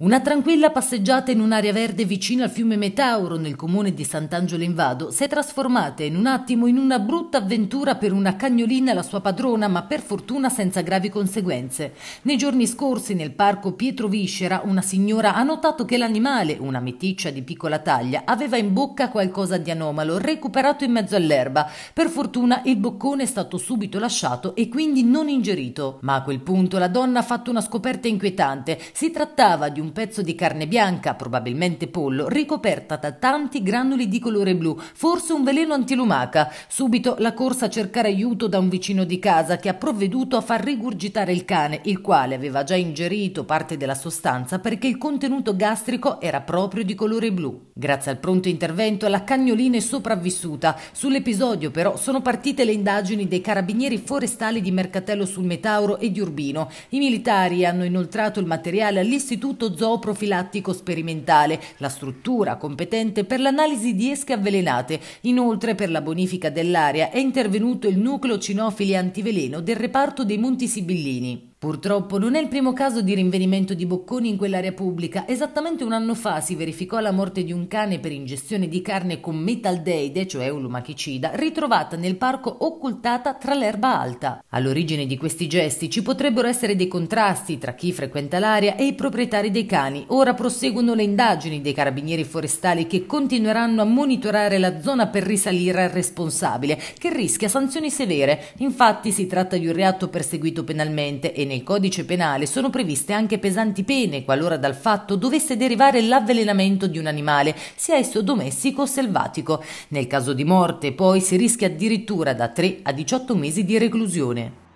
Una tranquilla passeggiata in un'area verde vicino al fiume Metauro nel comune di Sant'Angelo in Vado si è trasformata in un attimo in una brutta avventura per una cagnolina e la sua padrona, ma per fortuna senza gravi conseguenze. Nei giorni scorsi nel parco Pietro Viscera una signora ha notato che l'animale, una meticcia di piccola taglia, aveva in bocca qualcosa di anomalo recuperato in mezzo all'erba. Per fortuna il boccone è stato subito lasciato e quindi non ingerito. Ma a quel punto la donna ha fatto una scoperta inquietante. Si trattava di un un pezzo di carne bianca, probabilmente pollo, ricoperta da tanti granuli di colore blu, forse un veleno antilumaca. Subito la corsa a cercare aiuto da un vicino di casa che ha provveduto a far rigurgitare il cane, il quale aveva già ingerito parte della sostanza perché il contenuto gastrico era proprio di colore blu. Grazie al pronto intervento la cagnolina è sopravvissuta. Sull'episodio però sono partite le indagini dei carabinieri forestali di Mercatello sul Metauro e di Urbino. I militari hanno inoltrato il materiale all'Istituto zoo profilattico sperimentale, la struttura competente per l'analisi di esche avvelenate. Inoltre per la bonifica dell'area è intervenuto il nucleo cinofili antiveleno del reparto dei Monti Sibillini. Purtroppo non è il primo caso di rinvenimento di bocconi in quell'area pubblica. Esattamente un anno fa si verificò la morte di un cane per ingestione di carne con metaldeide, cioè un lumachicida, ritrovata nel parco occultata tra l'erba alta. All'origine di questi gesti ci potrebbero essere dei contrasti tra chi frequenta l'area e i proprietari dei cani. Ora proseguono le indagini dei carabinieri forestali che continueranno a monitorare la zona per risalire al responsabile, che rischia sanzioni severe. Infatti si tratta di un reato perseguito penalmente e nel codice penale sono previste anche pesanti pene qualora dal fatto dovesse derivare l'avvelenamento di un animale, sia esso domestico o selvatico. Nel caso di morte, poi, si rischia addirittura da 3 a 18 mesi di reclusione.